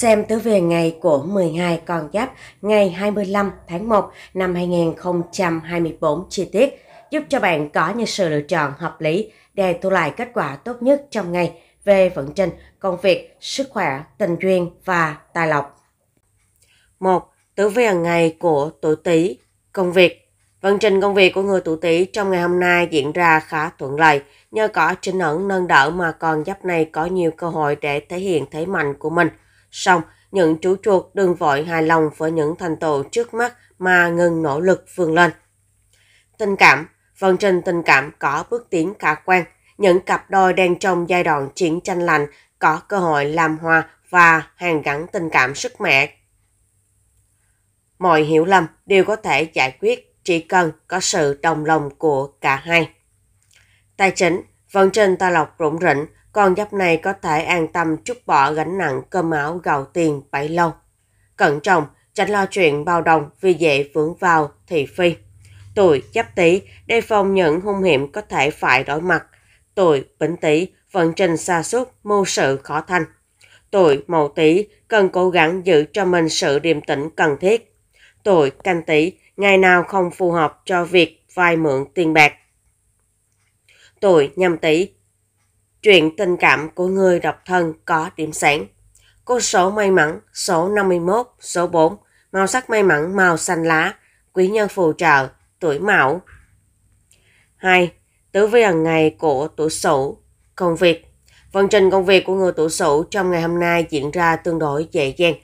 xem tử về ngày của 12 con giáp ngày 25 tháng 1 năm 2024 chi tiết giúp cho bạn có những sự lựa chọn hợp lý để thu lại kết quả tốt nhất trong ngày về vận trình, công việc, sức khỏe, tình duyên và tài lộc. 1. Tử vi hàng ngày của tuổi Tý, công việc. Vận trình công việc của người tuổi Tý trong ngày hôm nay diễn ra khá thuận lợi, nhờ có trình ẩn nâng đỡ mà con giáp này có nhiều cơ hội để thể hiện thế mạnh của mình – xong những chủ chuột đừng vội hài lòng với những thành tựu trước mắt mà ngừng nỗ lực vươn lên. Tình cảm Vận trình tình cảm có bước tiến khả quan. Những cặp đôi đang trong giai đoạn chiến tranh lành có cơ hội làm hòa và hàn gắn tình cảm sức mẻ. Mọi hiểu lầm đều có thể giải quyết chỉ cần có sự đồng lòng của cả hai. Tài chính, vận trình tài lộc rủng rỉnh, con giáp này có thể an tâm chút bỏ gánh nặng cơm áo gạo tiền bấy lâu. Cẩn trọng, tránh lo chuyện bao đồng vì dễ vướng vào thị phi. Tuổi giáp tý đề phòng những hung hiểm có thể phải đổi mặt. Tuổi bính tý vận trình xa suốt, mưu sự khó thành. Tuổi mậu tý cần cố gắng giữ cho mình sự điềm tĩnh cần thiết. Tuổi canh tý ngày nào không phù hợp cho việc vay mượn tiền bạc. Tuổi nhâm tý Chuyện tình cảm của người độc thân có điểm sáng. Cô số may mắn, số 51, số 4, màu sắc may mắn màu xanh lá, quý nhân phù trợ, tuổi mão. 2. tứ vi hàng ngày của tuổi sửu, công việc. Vận trình công việc của người tuổi sửu trong ngày hôm nay diễn ra tương đối dễ dàng.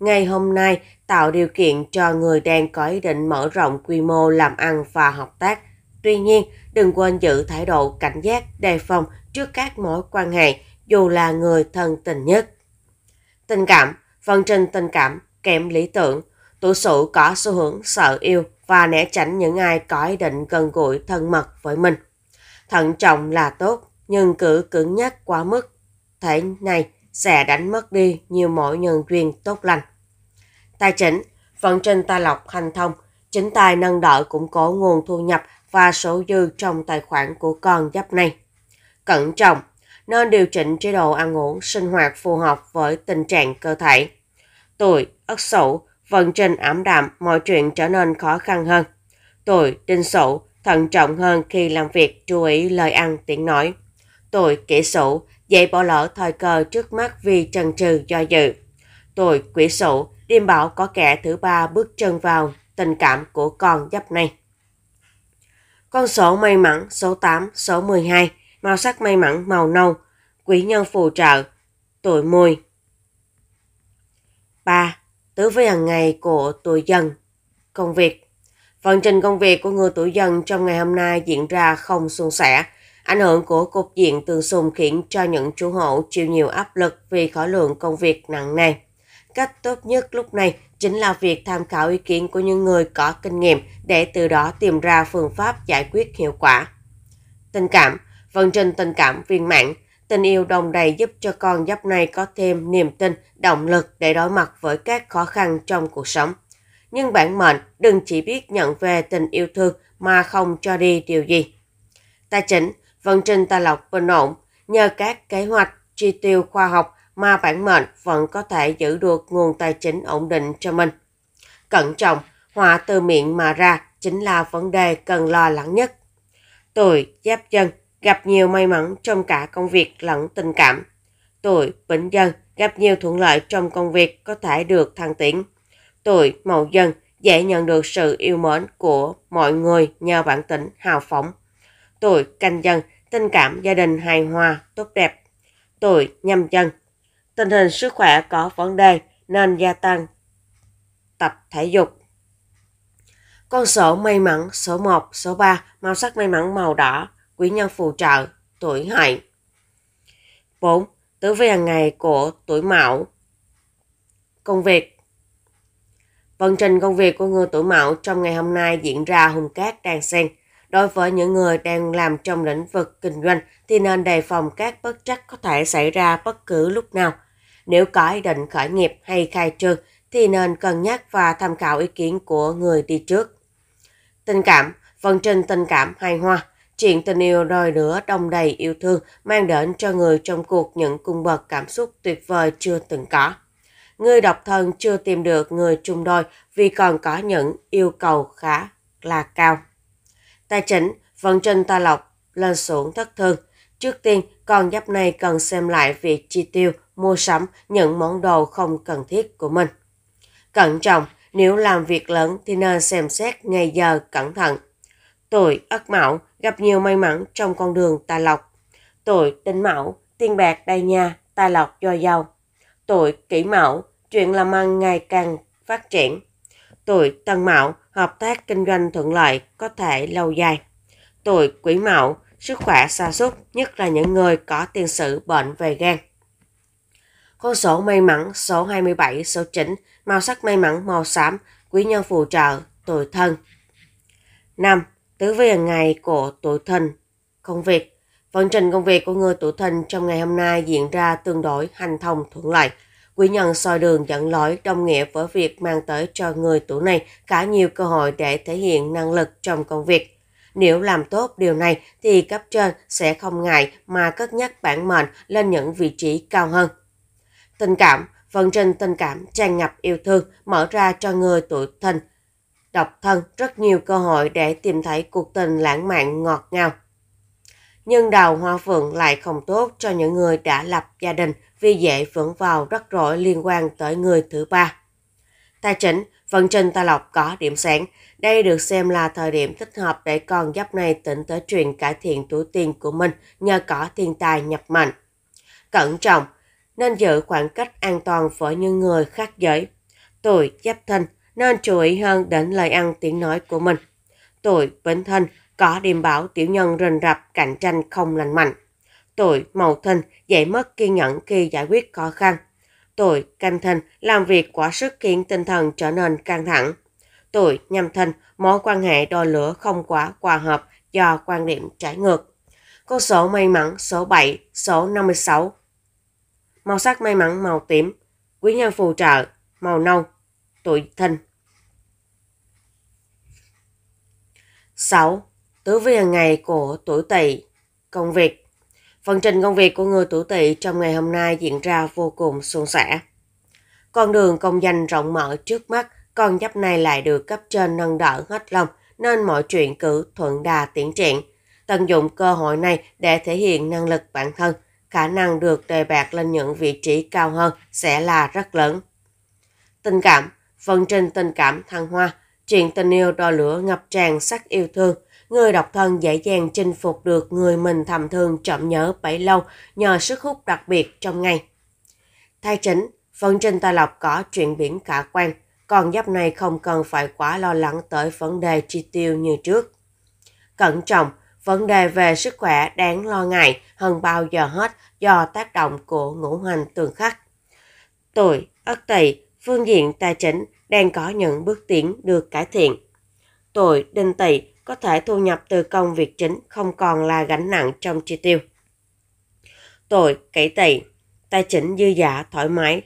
Ngày hôm nay tạo điều kiện cho người đang có ý định mở rộng quy mô làm ăn và hợp tác. Tuy nhiên, đừng quên giữ thái độ cảnh giác, đề phòng trước các mối quan hệ dù là người thân tình nhất. Tình cảm, phần trình tình cảm kém lý tưởng, tuổi sụ có xu hướng sợ yêu và né tránh những ai có ý định gần gũi thân mật với mình. Thận trọng là tốt, nhưng cử cứng nhắc quá mức thể này sẽ đánh mất đi nhiều mối nhân duyên tốt lành. Tài chính, vận trình tài lộc hành thông, chính tài nâng đỡ cũng có nguồn thu nhập và số dư trong tài khoản của con giáp này cẩn trọng, nên điều chỉnh chế độ ăn uống sinh hoạt phù hợp với tình trạng cơ thể. Tuổi, ất sửu, vận trình ảm đạm, mọi chuyện trở nên khó khăn hơn. Tuổi, đinh sửu, thận trọng hơn khi làm việc, chú ý lời ăn tiếng nói. Tuổi, kỷ sửu, dễ bỏ lỡ thời cơ trước mắt vì chần chừ do dự. Tuổi, quỷ sửu, đêm bảo có kẻ thứ ba bước chân vào tình cảm của con giáp này. Con số may mắn số 8, số 12 màu sắc may mắn màu nâu, quý nhân phù trợ, tuổi mùi. 3. Tứ với hàng ngày của tuổi dần Công việc phần trình công việc của người tuổi dần trong ngày hôm nay diễn ra không suôn sẻ. Ảnh hưởng của cục diện tương xung khiến cho những chủ hộ chịu nhiều áp lực vì khối lượng công việc nặng nề. Cách tốt nhất lúc này chính là việc tham khảo ý kiến của những người có kinh nghiệm để từ đó tìm ra phương pháp giải quyết hiệu quả. Tình cảm vận vâng, trình tình cảm viên mãn. Tình yêu đồng đầy giúp cho con giáp này có thêm niềm tin, động lực để đối mặt với các khó khăn trong cuộc sống. Nhưng bản mệnh đừng chỉ biết nhận về tình yêu thương mà không cho đi điều gì. Tài chính, vận vâng, trình tài lộc bình ổn, nhờ các kế hoạch, chi tiêu khoa học mà bản mệnh vẫn có thể giữ được nguồn tài chính ổn định cho mình. Cẩn trọng, họa từ miệng mà ra chính là vấn đề cần lo lắng nhất. Tuổi Giáp Dân gặp nhiều may mắn trong cả công việc lẫn tình cảm. Tuổi Bính Dân gặp nhiều thuận lợi trong công việc có thể được thăng tiến. Tuổi Mậu Dân dễ nhận được sự yêu mến của mọi người nhờ bản tính hào phóng. Tuổi Canh Dân tình cảm gia đình hài hòa, tốt đẹp. Tuổi Nhâm Dân tình hình sức khỏe có vấn đề nên gia tăng tập thể dục. Con số may mắn số 1, số 3, màu sắc may mắn màu đỏ, quý nhân phù trợ, tuổi hợi. 4. tử vi hàng ngày của tuổi mão. Công việc Vận trình công việc của người tuổi mão trong ngày hôm nay diễn ra hùng cát đan xen. Đối với những người đang làm trong lĩnh vực kinh doanh thì nên đề phòng các bất trắc có thể xảy ra bất cứ lúc nào. Nếu có ý định khởi nghiệp hay khai trương thì nên cân nhắc và tham khảo ý kiến của người đi trước. Tình cảm, vận trình tình cảm hài hòa, Chuyện tình yêu đòi nữa đông đầy yêu thương mang đến cho người trong cuộc những cung bậc cảm xúc tuyệt vời chưa từng có. Người độc thân chưa tìm được người chung đôi vì còn có những yêu cầu khá là cao. Tài chính, vận trình ta lọc lên xuống thất thường. Trước tiên, con giáp này cần xem lại việc chi tiêu, mua sắm những món đồ không cần thiết của mình. Cẩn trọng, nếu làm việc lớn thì nên xem xét ngày giờ cẩn thận. Tuổi Ất Mão gặp nhiều may mắn trong con đường tài lộc. Tuổi tinh Mão, tiền bạc đầy nhà, tài lộc dồi dào. Tuổi Kỷ Mão, chuyện làm ăn ngày càng phát triển. Tuổi Tân Mão, hợp tác kinh doanh thuận lợi, có thể lâu dài. Tuổi Quý Mão, sức khỏe sa sút nhất là những người có tiền sử bệnh về gan. Con số may mắn số 27, số 9, màu sắc may mắn màu xám, quý nhân phù trợ, tuổi thân. 5. Tứ viền ngày của tuổi thìn, công việc. Vận trình công việc của người tuổi thìn trong ngày hôm nay diễn ra tương đối hành thông thuận lợi. Quý nhân soi đường dẫn lối đồng nghĩa với việc mang tới cho người tuổi này khá nhiều cơ hội để thể hiện năng lực trong công việc. Nếu làm tốt điều này thì cấp trên sẽ không ngại mà cất nhắc bản mệnh lên những vị trí cao hơn. Tình cảm, vận trình tình cảm tràn ngập yêu thương mở ra cho người tuổi thìn độc thân rất nhiều cơ hội để tìm thấy cuộc tình lãng mạn ngọt ngào. Nhưng đào hoa phượng lại không tốt cho những người đã lập gia đình vì dễ vướng vào rắc rối liên quan tới người thứ ba. Tài chính, vận trình tài lộc có điểm sáng. Đây được xem là thời điểm thích hợp để con giáp này tính tới chuyện cải thiện túi tiền của mình nhờ có thiên tài nhập mạnh. Cẩn trọng, nên giữ khoảng cách an toàn với những người khác giới. Tuổi giáp thân nên chú ý hơn đến lời ăn tiếng nói của mình. Tuổi Bính Thân có điềm báo tiểu nhân rình rập cạnh tranh không lành mạnh. Tuổi Mậu thân dễ mất kiên nhẫn khi giải quyết khó khăn. Tuổi Canh thân làm việc quá sức khiến tinh thần trở nên căng thẳng. Tuổi Nhâm thân mối quan hệ đôi lửa không quá hòa hợp do quan điểm trái ngược. Con số may mắn số 7, số 56. Màu sắc may mắn màu tím, quý nhân phù trợ, màu nâu, tuổi thân. 6. Tứ vi hàng ngày của tuổi tỵ Công việc Phần trình công việc của người tuổi tỵ trong ngày hôm nay diễn ra vô cùng suôn sẻ. Con đường công danh rộng mở trước mắt, con giáp này lại được cấp trên nâng đỡ hết lòng, nên mọi chuyện cứ thuận đà tiến triển. Tận dụng cơ hội này để thể hiện năng lực bản thân, khả năng được đề bạt lên những vị trí cao hơn sẽ là rất lớn. Tình cảm phần trình tình cảm thăng hoa, chuyện tình yêu đo lửa ngập tràn sắc yêu thương, người độc thân dễ dàng chinh phục được người mình thầm thương chậm nhớ bấy lâu nhờ sức hút đặc biệt trong ngày. Thai chính, phần trình tài lộc có chuyện biển khả quan, còn giáp này không cần phải quá lo lắng tới vấn đề chi tiêu như trước. Cẩn trọng, vấn đề về sức khỏe đáng lo ngại hơn bao giờ hết do tác động của ngũ hành tương khắc. Tuổi, ất tỵ, phương diện tài chính đang có những bước tiến được cải thiện. Tội đinh tỵ có thể thu nhập từ công việc chính không còn là gánh nặng trong chi tiêu. Tội kỷ tỵ, tài chính dư giả thoải mái,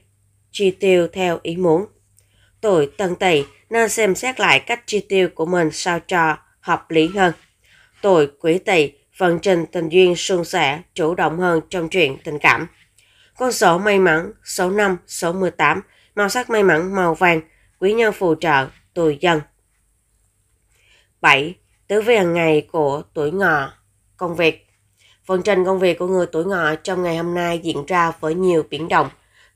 chi tiêu theo ý muốn. Tuổi tân tỵ nên xem xét lại cách chi tiêu của mình sao cho hợp lý hơn. Tuổi quý tỵ vận trình tình duyên suôn sẻ, chủ động hơn trong chuyện tình cảm. Con số may mắn số 5, số 18, màu sắc may mắn màu vàng quý nhân phù trợ tuổi dần. 7. Tứ vi hàng ngày của tuổi ngọ, công việc. Phần trình công việc của người tuổi ngọ trong ngày hôm nay diễn ra với nhiều biến động.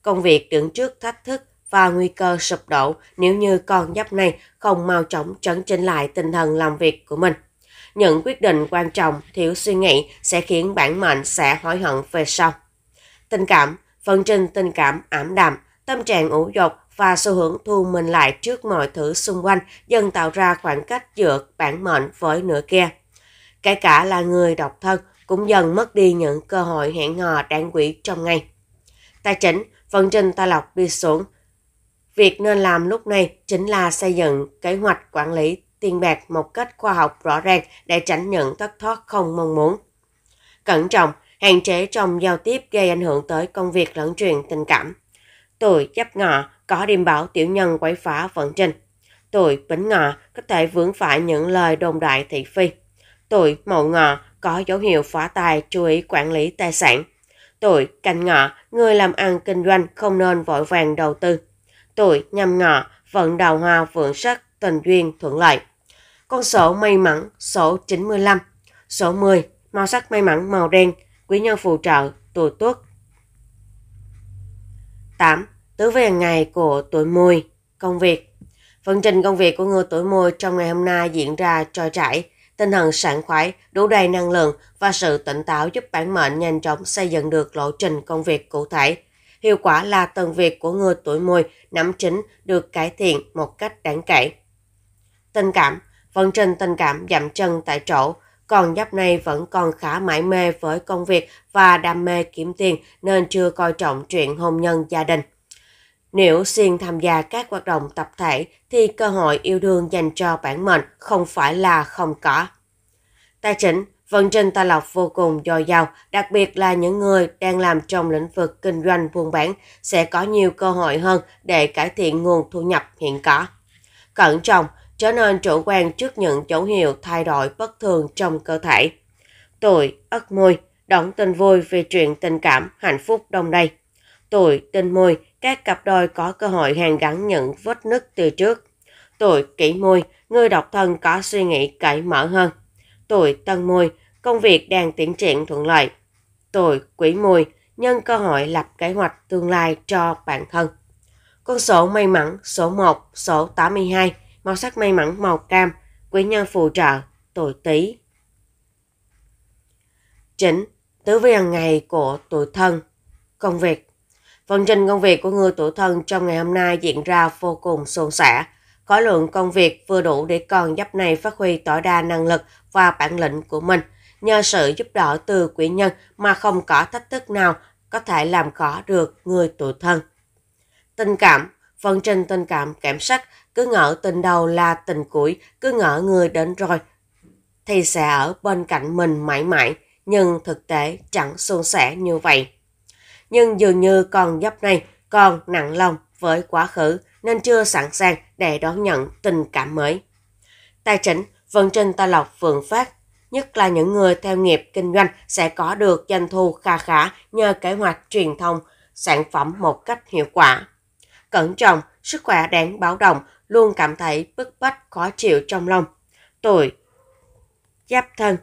Công việc đứng trước thách thức và nguy cơ sụp đổ nếu như con giáp này không mau chóng trấn chỉnh lại tinh thần làm việc của mình. Những quyết định quan trọng thiếu suy nghĩ sẽ khiến bản mệnh sẽ hối hận về sau. Tình cảm, phần trình tình cảm ảm đạm, tâm trạng ủ dột và xu hướng thu mình lại trước mọi thứ xung quanh dần tạo ra khoảng cách giữa bản mệnh với nửa kia. Kể cả là người độc thân cũng dần mất đi những cơ hội hẹn hò đáng quý trong ngày. Tài chính, vận trình tài lộc đi xuống. Việc nên làm lúc này chính là xây dựng kế hoạch quản lý tiền bạc một cách khoa học rõ ràng để tránh những thất thoát không mong muốn. Cẩn trọng, hạn chế trong giao tiếp gây ảnh hưởng tới công việc lẫn truyền tình cảm. Tuổi giáp ngọ có điềm bảo tiểu nhân quấy phá vận trình. Tuổi bính ngọ có thể vướng phải những lời đồn đại thị phi. Tuổi mậu ngọ có dấu hiệu phá tài chú ý quản lý tài sản. Tuổi canh ngọ, người làm ăn kinh doanh không nên vội vàng đầu tư. Tuổi nhâm ngọ, vận đào hoa vượng sắc, tình duyên thuận lợi. Con sổ may mắn số 95, sổ 10, màu sắc may mắn màu đen, quý nhân phù trợ, tuổi tuất. 8. Tứ về ngày của tuổi mùi, công việc. phần trình công việc của người tuổi mùi trong ngày hôm nay diễn ra trôi chảy, tinh thần sảng khoái, đủ đầy năng lượng và sự tỉnh táo giúp bản mệnh nhanh chóng xây dựng được lộ trình công việc cụ thể. Hiệu quả là từng việc của người tuổi mùi nắm chính được cải thiện một cách đáng kể. Tình cảm, phần trình tình cảm giảm chân tại chỗ, còn giáp này vẫn còn khá mải mê với công việc và đam mê kiếm tiền nên chưa coi trọng chuyện hôn nhân gia đình. Nếu xuyên tham gia các hoạt động tập thể thì cơ hội yêu đương dành cho bản mệnh không phải là không có. Tài chính, vận trình tài lộc vô cùng dồi dào, đặc biệt là những người đang làm trong lĩnh vực kinh doanh buôn bán sẽ có nhiều cơ hội hơn để cải thiện nguồn thu nhập hiện có. Cẩn trọng, trở nên chủ quan trước những dấu hiệu thay đổi bất thường trong cơ thể. Tuổi Ất Mùi, đón tin vui về chuyện tình cảm, hạnh phúc đông đây. Tuổi Đinh Mùi, các cặp đôi có cơ hội hàn gắn những vết nứt từ trước. Tuổi kỷ mùi, người độc thân có suy nghĩ cởi mở hơn. Tuổi tân mùi, công việc đang tiến triển thuận lợi. Tuổi quỷ mùi, nhân cơ hội lập kế hoạch tương lai cho bản thân. Con số may mắn số 1, số 82, màu sắc may mắn màu cam, quý nhân phù trợ, tuổi tý. chính tứ vi hàng ngày của tuổi thân, công việc Phần trình công việc của người tuổi thân trong ngày hôm nay diễn ra vô cùng xôn xả. khối lượng công việc vừa đủ để con giáp này phát huy tối đa năng lực và bản lĩnh của mình. Nhờ sự giúp đỡ từ quỷ nhân mà không có thách thức nào có thể làm khó được người tuổi thân. Tình cảm Phần trình tình cảm cảm sắc, cứ ngỡ tình đầu là tình cuối, cứ ngỡ người đến rồi thì sẽ ở bên cạnh mình mãi mãi, nhưng thực tế chẳng suôn sẻ như vậy nhưng dường như con dấp này còn nặng lòng với quá khứ nên chưa sẵn sàng để đón nhận tình cảm mới. Tài chính vận trình ta Lộc phượng Phát, nhất là những người theo nghiệp kinh doanh sẽ có được doanh thu kha khá nhờ kế hoạch truyền thông sản phẩm một cách hiệu quả. Cẩn trọng, sức khỏe đáng báo động, luôn cảm thấy bức bách khó chịu trong lòng. Tuổi Giáp thân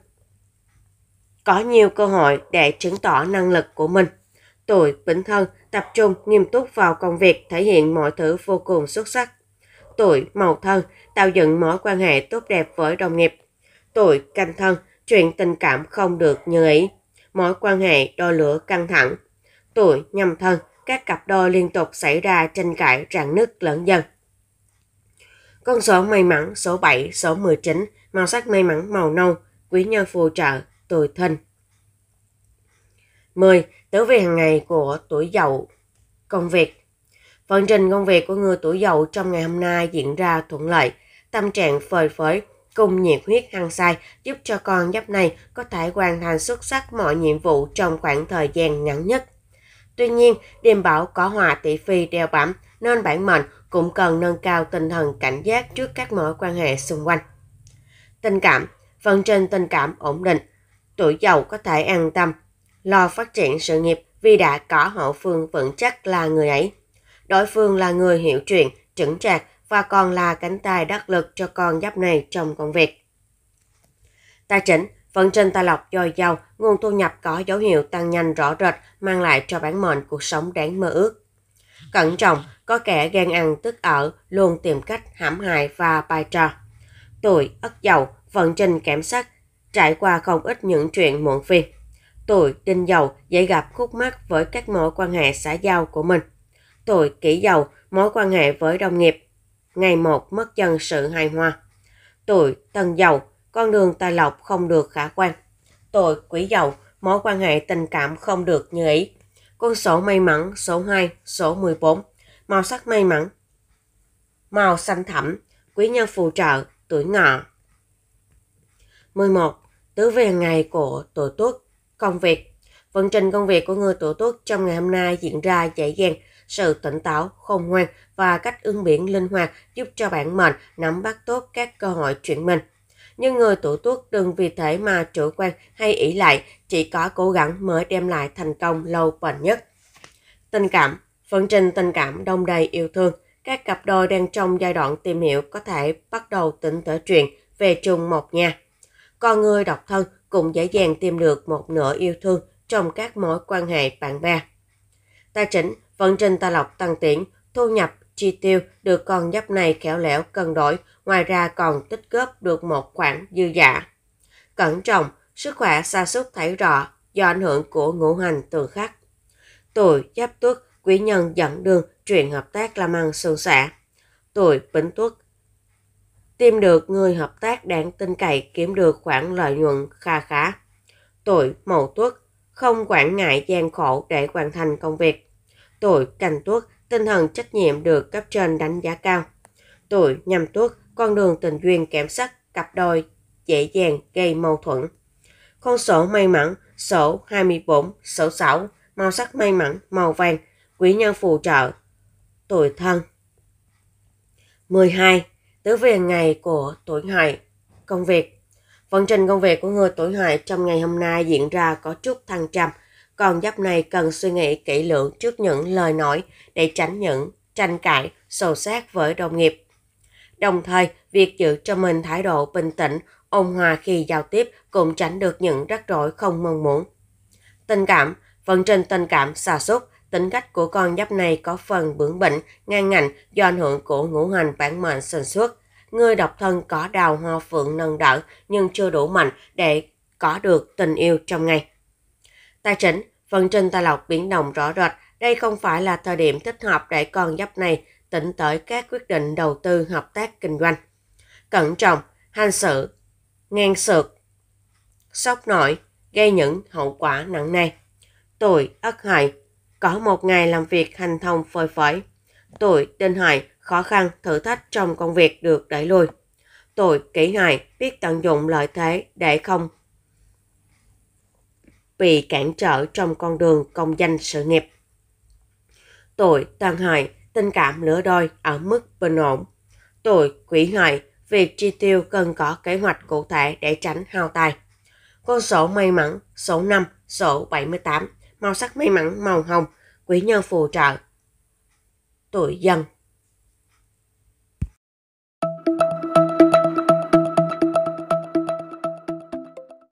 Có nhiều cơ hội để chứng tỏ năng lực của mình tuổi Vĩnh Thân, tập trung nghiêm túc vào công việc thể hiện mọi thứ vô cùng xuất sắc. tuổi màu Thân, tạo dựng mối quan hệ tốt đẹp với đồng nghiệp. tuổi Canh Thân, chuyện tình cảm không được như ý. Mối quan hệ đôi lửa căng thẳng. tuổi Nhâm Thân, các cặp đôi liên tục xảy ra tranh cãi rạn nứt lẫn dần. Con số may mắn số 7, số 19, màu sắc may mắn màu nâu, quý nhân phù trợ, tuổi thân 10. tử vi hàng ngày của tuổi dậu công việc phần trình công việc của người tuổi dậu trong ngày hôm nay diễn ra thuận lợi, tâm trạng phơi phới cùng nhiệt huyết hăng say giúp cho con giáp này có thể hoàn thành xuất sắc mọi nhiệm vụ trong khoảng thời gian ngắn nhất. Tuy nhiên, đêm bảo có hòa tỷ phi đeo bám nên bản mệnh cũng cần nâng cao tinh thần cảnh giác trước các mối quan hệ xung quanh. Tình cảm, phần trình tình cảm ổn định, tuổi giàu có thể an tâm lo phát triển sự nghiệp vì đã có hậu phương vững chắc là người ấy. Đối phương là người hiểu chuyện, chững chạc và còn là cánh tay đắc lực cho con giáp này trong công việc. Tài chính vẫn trình tài lộc dồi dào, nguồn thu nhập có dấu hiệu tăng nhanh rõ rệt, mang lại cho bản mệnh cuộc sống đáng mơ ước. Cẩn trọng, có kẻ gan ăn tức ở, luôn tìm cách hãm hại và bài trò. Tuổi, ất dậu, vận trình kém sắc, trải qua không ít những chuyện muộn phiền Tôi tinh dầu dễ gặp khúc mắc với các mối quan hệ xã giao của mình. Tôi kỹ dầu mối quan hệ với đồng nghiệp. Ngày một mất dần sự hài hòa. Tôi tân dầu con đường tài lộc không được khả quan. Tôi quỷ dầu mối quan hệ tình cảm không được như ý. Con số may mắn số 2, số 14. Màu sắc may mắn. Màu xanh thẳm, quý nhân phù trợ, tuổi ngọ. 11. Tứ về ngày của tuổi tuất công việc. Vận trình công việc của người tuổi tuất trong ngày hôm nay diễn ra dễ dàng, sự tỉnh táo, khôn ngoan và cách ứng biến linh hoạt giúp cho bản mệnh nắm bắt tốt các cơ hội chuyển mình. Nhưng người tuổi tuất đừng vì thế mà chủ quan hay ỷ lại, chỉ có cố gắng mới đem lại thành công lâu bền nhất. Tình cảm Vận trình tình cảm đông đầy yêu thương, các cặp đôi đang trong giai đoạn tìm hiểu có thể bắt đầu tính tới chuyện về chung một nhà. Còn người độc thân cũng dễ dàng tìm được một nửa yêu thương trong các mối quan hệ bạn bè. Tài chính, vận trình tài lộc tăng tiến, thu nhập, chi tiêu được con giáp này khéo léo cân đổi, ngoài ra còn tích góp được một khoản dư giả. Cẩn trọng, sức khỏe sa sút thấy rõ do ảnh hưởng của ngũ hành tương khắc. Tuổi giáp tuất, quý nhân dẫn đường, chuyện hợp tác làm ăn suôn sẻ. Tuổi bính tuất, tìm được người hợp tác đáng tin cậy kiếm được khoản lợi nhuận kha khá. Tuổi mậu tuất không quản ngại gian khổ để hoàn thành công việc. Tuổi canh tuất tinh thần trách nhiệm được cấp trên đánh giá cao. Tuổi nhâm tuất con đường tình duyên kém sắc, cặp đôi dễ dàng gây mâu thuẫn. Con sổ may mắn sổ 24, sổ 6, màu sắc may mắn màu vàng, quý nhân phù trợ. Tuổi thân 12. Tứ về ngày của tuổi hợi, công việc. Vận trình công việc của người tuổi hợi trong ngày hôm nay diễn ra có chút thăng trầm, còn giáp này cần suy nghĩ kỹ lưỡng trước những lời nói để tránh những tranh cãi, sâu sát với đồng nghiệp. Đồng thời, việc giữ cho mình thái độ bình tĩnh, ôn hòa khi giao tiếp cũng tránh được những rắc rối không mong muốn. Tình cảm, vận trình tình cảm xa xúc. Tính cách của con giáp này có phần bướng bỉnh, ngang ngạnh do ảnh hưởng của ngũ hành bản mệnh sinh xuất. Người độc thân có đào hoa phượng nâng đỡ nhưng chưa đủ mạnh để có được tình yêu trong ngày. Tài chính, phần trên tài lộc biến động rõ rệt, đây không phải là thời điểm thích hợp để con giáp này tỉnh tới các quyết định đầu tư hợp tác kinh doanh. Cẩn trọng, hành sự, ngang sượt, sốc nổi, gây những hậu quả nặng nề. Tuổi Ất Hợi có một ngày làm việc hành thông phơi phới. Tuổi đinh hợi khó khăn, thử thách trong công việc được đẩy lùi. Tuổi kỷ hợi biết tận dụng lợi thế để không bị cản trở trong con đường công danh sự nghiệp. Tuổi tân hợi tình cảm lửa đôi ở mức bình ổn. Tuổi quỷ hợi việc chi tiêu cần có kế hoạch cụ thể để tránh hao tài. Con số may mắn số 5, số 78 màu sắc may mắn màu hồng, quý nhân phù trợ. Tuổi dần